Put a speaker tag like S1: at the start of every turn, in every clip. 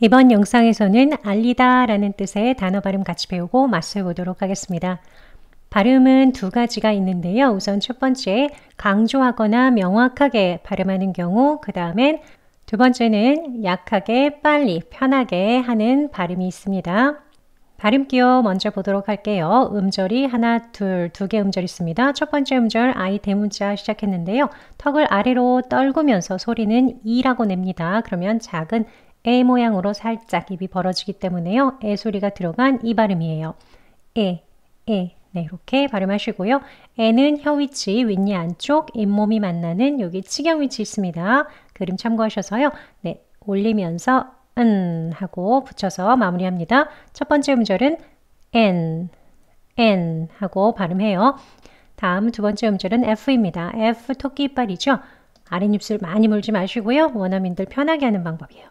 S1: 이번 영상에서는 알리다 라는 뜻의 단어 발음 같이 배우고 맛을 보도록 하겠습니다. 발음은 두 가지가 있는데요. 우선 첫 번째 강조하거나 명확하게 발음하는 경우 그 다음엔 두 번째는 약하게 빨리 편하게 하는 발음이 있습니다. 발음 기호 먼저 보도록 할게요. 음절이 하나, 둘, 두 개 음절 있습니다. 첫 번째 음절 I 대문자 시작했는데요. 턱을 아래로 떨구면서 소리는 E라고 냅니다. 그러면 작은 A 모양으로 살짝 입이 벌어지기 때문에요. 에 소리가 들어간 이 발음이에요. 에, 에. 네, 이렇게 발음하시고요. 에는 혀 위치, 윗니 안쪽, 잇몸이 만나는 여기 치경 위치 있습니다. 그림 참고하셔서요. 네, 올리면서 은 하고 붙여서 마무리합니다. 첫 번째 음절은 엔, 엔 하고 발음해요. 다음 두 번째 음절은 F입니다. F 토끼 이빨이죠. 아랫입술 많이 물지 마시고요. 원어민들 편하게 하는 방법이에요.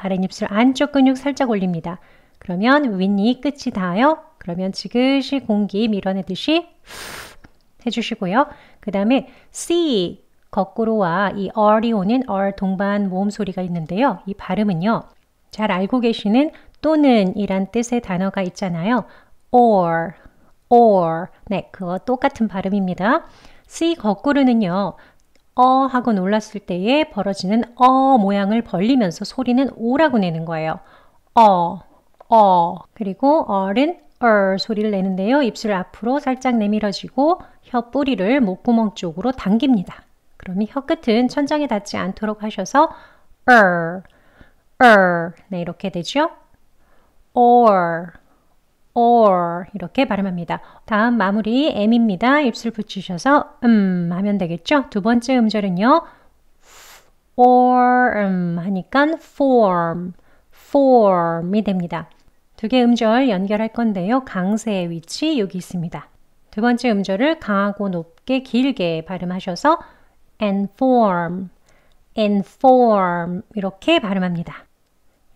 S1: 아랫입술 안쪽 근육 살짝 올립니다. 그러면 윗니 끝이 닿아요. 그러면 지그시 공기 밀어내듯이 해주시고요. 그 다음에 C 거꾸로와 이 R이 오는 R 동반 모음 소리가 있는데요. 이 발음은요. 잘 알고 계시는 또는 이란 뜻의 단어가 있잖아요. or, or. 네, 그거 똑같은 발음입니다. C 거꾸로는요. 어 하고 놀랐을 때에 벌어지는 어 모양을 벌리면서 소리는 오라고 내는 거예요. 어, 어. 그리고 어는 어 소리를 내는데요. 입술 앞으로 살짝 내밀어지고 혀 뿌리를 목구멍 쪽으로 당깁니다. 그러면 혀 끝은 천장에 닿지 않도록 하셔서 어, 어. 네, 이렇게 되죠. or, or 이렇게 발음합니다. 다음 마무리 m입니다. 입술 붙이셔서 음 하면 되겠죠? 두 번째 음절은요. form 음, 하니까 form, form이 됩니다. 두 개 음절 연결할 건데요. 강세의 위치 여기 있습니다. 두 번째 음절을 강하고 높게 길게 발음하셔서 a n d f o r m a n d f o r m 이렇게 발음합니다.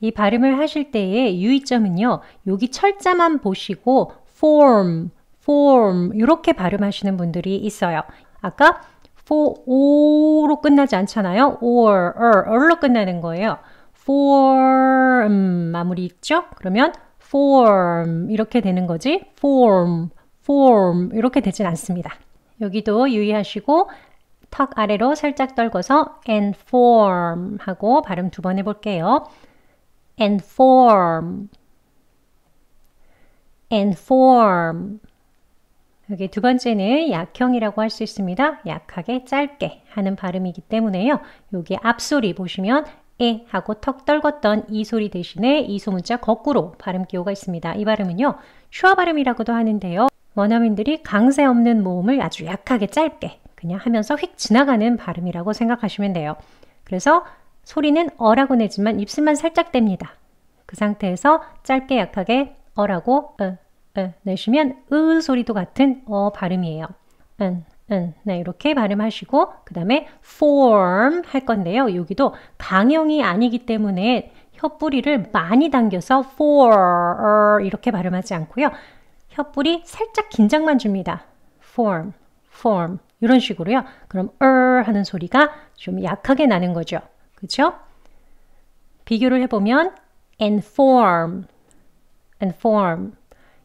S1: 이 발음을 하실 때의 유의점은요. 여기 철자만 보시고 form, form 이렇게 발음하시는 분들이 있어요. 아까 for o로 끝나지 않잖아요. or, or, er, or로 끝나는 거예요. form 마무리 있죠? 그러면 form 이렇게 되는 거지 form, form 이렇게 되진 않습니다. 여기도 유의하시고 턱 아래로 살짝 떨궈서 and form 하고 발음 두 번 해볼게요. and form a n form 여기 두 번째는 약형이라고 할 수 있습니다. 약하게 짧게 하는 발음이기 때문에요. 여기 앞소리 보시면 에 하고 턱 떨궜던 이 소리 대신에 이 소문자 거꾸로 발음 기호가 있습니다. 이 발음은요. 슈아 발음이라고도 하는데요. 원어민들이 강세 없는 모음을 아주 약하게 짧게 그냥 하면서 휙 지나가는 발음이라고 생각하시면 돼요. 그래서 소리는 어라고 내지만 입술만 살짝 뗍니다. 그 상태에서 짧게 약하게 어라고 으, 으 내시면 으 소리도 같은 어 발음이에요. 은, 은. 네, 이렇게 발음하시고 그 다음에 form 할 건데요. 여기도 강형이 아니기 때문에 혀뿌리를 많이 당겨서 for 이렇게 발음하지 않고요. 혀뿌리 살짝 긴장만 줍니다. form, form 이런 식으로요. 그럼 er 하는 소리가 좀 약하게 나는 거죠. 그죠? 비교를 해보면 inform, inform,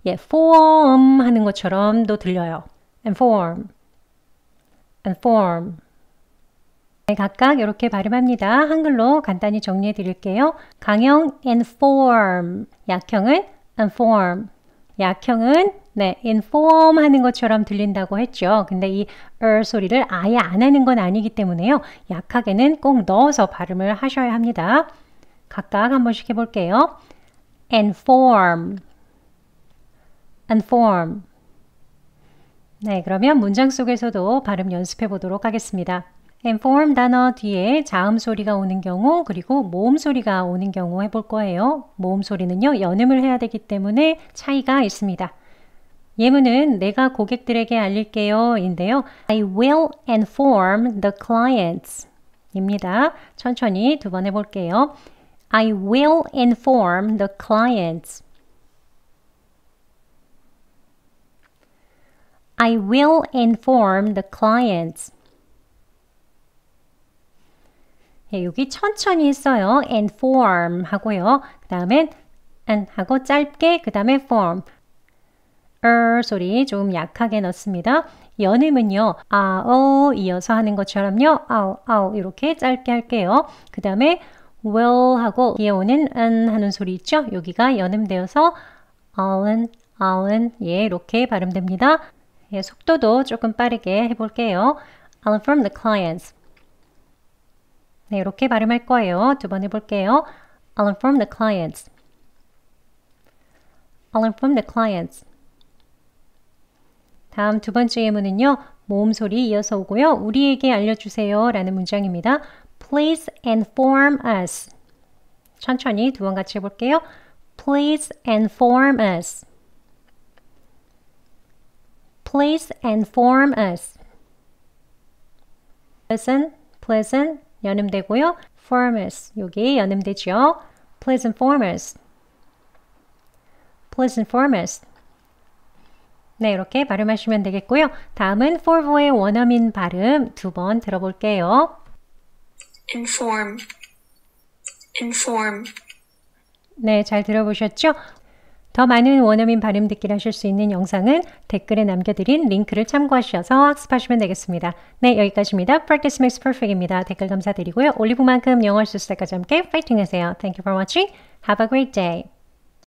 S1: 예, form 하는 것처럼도 들려요. inform, inform. 네, 각각 이렇게 발음합니다. 한글로 간단히 정리해 드릴게요. 강형 inform, 약형은 inform, 약형은 네, inform 하는 것처럼 들린다고 했죠. 근데 이 er 소리를 아예 안 하는 건 아니기 때문에요. 약하게는 꼭 넣어서 발음을 하셔야 합니다. 각각 한 번씩 해볼게요. inform, inform. 네, 그러면 문장 속에서도 발음 연습해 보도록 하겠습니다. inform 단어 뒤에 자음 소리가 오는 경우 그리고 모음 소리가 오는 경우 해볼 거예요. 모음 소리는요, 연음을 해야 되기 때문에 차이가 있습니다. 예문은 내가 고객들에게 알릴게요 인데요. I will inform the clients 입니다. 천천히 두 번 해볼게요. I will inform the clients. I will inform the clients. 예, 여기 천천히 써요. inform 하고요. 그 다음엔 하고 짧게 그 다음에 form. er 소리 조금 약하게 넣습니다. 연음은요, 아오 이어서 하는 것처럼요, 아오 아오 이렇게 짧게 할게요. 그 다음에 will 하고 뒤에 오는 은 하는 소리 있죠? 여기가 연음되어서 아은 아은 예 이렇게 발음됩니다. 예, 속도도 조금 빠르게 해볼게요. I'll inform the clients. 네, 이렇게 발음할 거예요. 두 번 해볼게요. I'll inform the clients. I'll inform the clients. 다음 두 번째 예문은요. 모음소리 이어서 오고요. 우리에게 알려주세요 라는 문장입니다. Please inform us. 천천히 두 번 같이 해볼게요. Please inform us. Please inform us. pleasant, pleasant 연음되고요. form us 여기 연음되죠. pleasant form us. pleasant form us. 네, 이렇게 발음하시면 되겠고요. 다음은 forvo의 원어민 발음 두 번 들어볼게요. inform, inform. 네, 잘 들어보셨죠? 더 많은 원어민 발음 듣기를 하실 수 있는 영상은 댓글에 남겨드린 링크를 참고하셔서 학습하시면 되겠습니다. 네, 여기까지입니다. Practice makes perfect입니다. 댓글 감사드리고요. 올리브만큼 영어 실수까지 함께 파이팅 하세요. Thank you for watching. Have a great day.